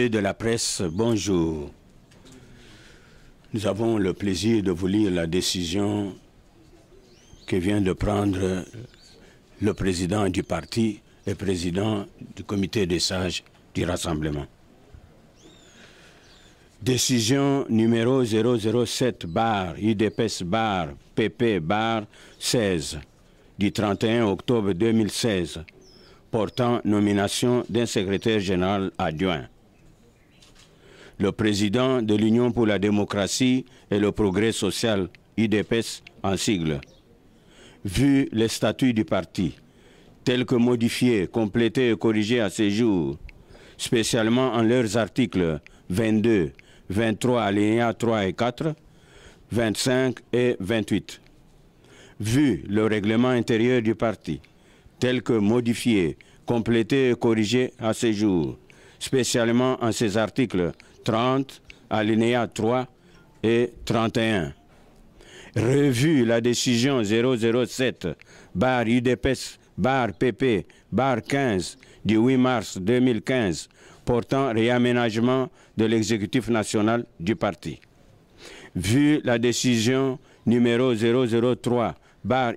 de la presse, bonjour. Nous avons le plaisir de vous lire la décision que vient de prendre le président du parti et président du comité des sages du rassemblement. Décision numéro 007 bar IDPS bar PP bar 16 du 31 octobre 2016 portant nomination d'un secrétaire général adjoint le président de l'Union pour la démocratie et le progrès social, IDPS en sigle. Vu les statuts du parti, tels que modifiés, complétés et corrigés à ces jours, spécialement en leurs articles 22, 23 alinéa 3 et 4, 25 et 28. Vu le règlement intérieur du parti, tels que modifié, complété et corrigé à ces jours, spécialement en ces articles 30, alinéa 3 et 31. Revue la décision 007, UDPS, PP, 15 du 8 mars 2015 portant réaménagement de l'exécutif national du parti. Vu la décision numéro 003,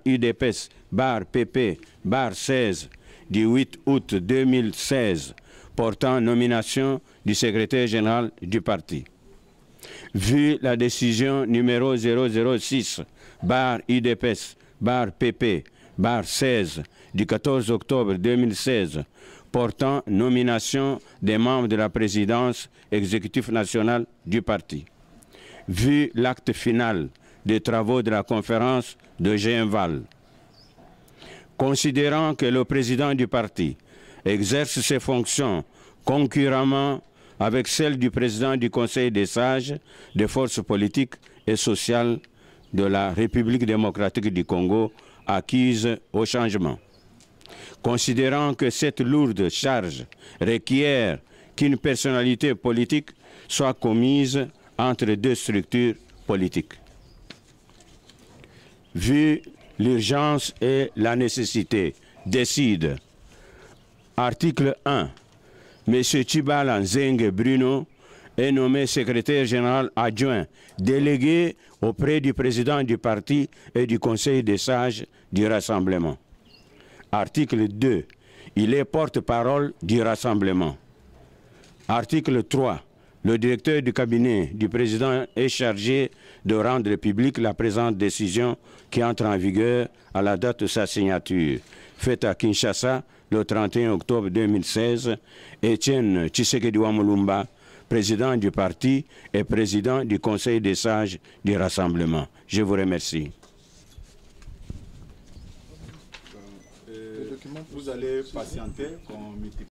UDPS, PP, 16 du 8 août 2016 portant nomination du secrétaire général du parti. Vu la décision numéro 006, IDPS, PP, 16 du 14 octobre 2016, portant nomination des membres de la présidence exécutive nationale du parti. Vu l'acte final des travaux de la conférence de Genval, considérant que le président du parti exerce ses fonctions concurremment avec celles du président du Conseil des sages des forces politiques et sociales de la République démocratique du Congo acquise au changement. Considérant que cette lourde charge requiert qu'une personnalité politique soit commise entre deux structures politiques. Vu l'urgence et la nécessité, décide Article 1. M. tibal Zeng Bruno est nommé secrétaire général adjoint, délégué auprès du président du parti et du conseil des sages du rassemblement. Article 2. Il est porte-parole du rassemblement. Article 3. Le directeur du cabinet du président est chargé de rendre publique la présente décision qui entre en vigueur à la date de sa signature, faite à Kinshasa le 31 octobre 2016. Etienne Tshisekedi Wamulumba, président du parti et président du Conseil des sages du rassemblement. Je vous remercie. Euh, vous allez patienter qu'on